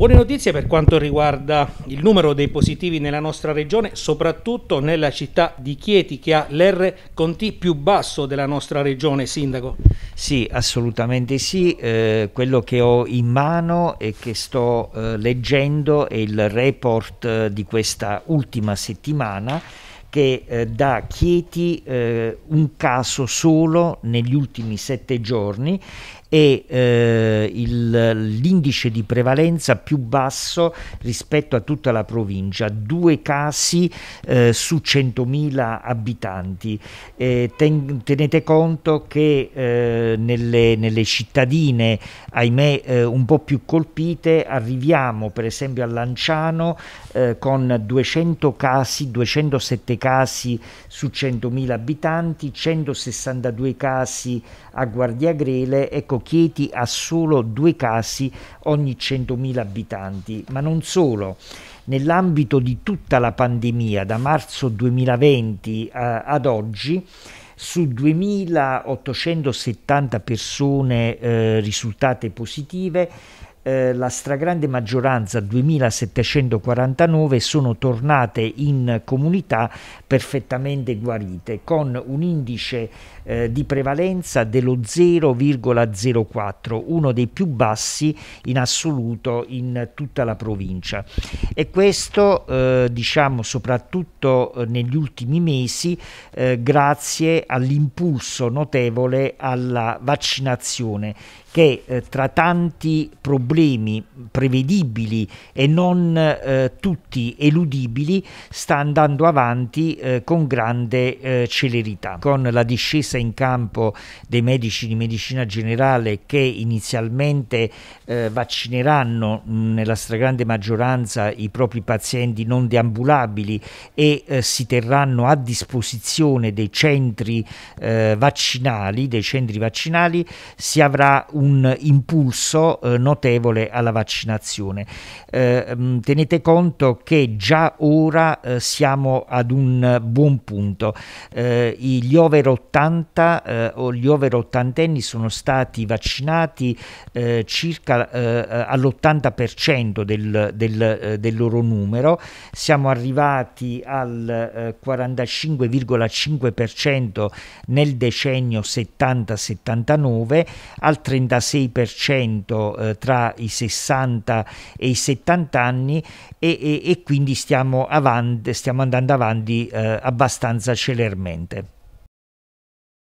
Buone notizie per quanto riguarda il numero dei positivi nella nostra regione, soprattutto nella città di Chieti che ha l'R con T più basso della nostra regione, Sindaco. Sì, assolutamente sì. Eh, quello che ho in mano e che sto eh, leggendo è il report eh, di questa ultima settimana che eh, da Chieti eh, un caso solo negli ultimi sette giorni è eh, il, l'indice di prevalenza più basso rispetto a tutta la provincia, due casi eh, su 100.000 abitanti. Eh, ten, tenete conto che eh, nelle, nelle, cittadine, ahimè, eh, un po' più colpite, arriviamo per esempio a Lanciano eh, con 200 casi, 207 casi su 100.000 abitanti, 162 casi a Guardiagrele, ecco Chieti ha solo due casi ogni 100.000 abitanti, ma non solo. Nell'ambito di tutta la pandemia, da marzo 2020 eh, ad oggi, su 2.870 persone eh, risultate positive, eh, la stragrande maggioranza, 2749, sono tornate in comunità perfettamente guarite, con un indice eh, di prevalenza dello 0,04, uno dei più bassi in assoluto in tutta la provincia. E questo, eh, diciamo, soprattutto eh, negli ultimi mesi, eh, grazie all'impulso notevole alla vaccinazione che eh, tra tanti problemi prevedibili e non eh, tutti eludibili sta andando avanti eh, con grande eh, celerità. Con la discesa in campo dei medici di medicina generale che inizialmente eh, vaccineranno mh, mm, nella stragrande maggioranza i propri pazienti non deambulabili e eh, si terranno a disposizione dei centri vaccinali, dei centri vaccinali si avrà un un impulso eh, notevole alla vaccinazione. Eh, mm, tenete conto che già ora eh, siamo ad un buon punto. Eh, gli over 80 eh, o gli over 80 anni sono stati vaccinati eh, circa all'80% del, del, del, loro numero. Siamo arrivati al 45,5% nel decennio 70-79, al 30 36% eh, tra i 60 e i 70 anni e, e, e quindi stiamo, avanti, stiamo, andando avanti eh, abbastanza celermente.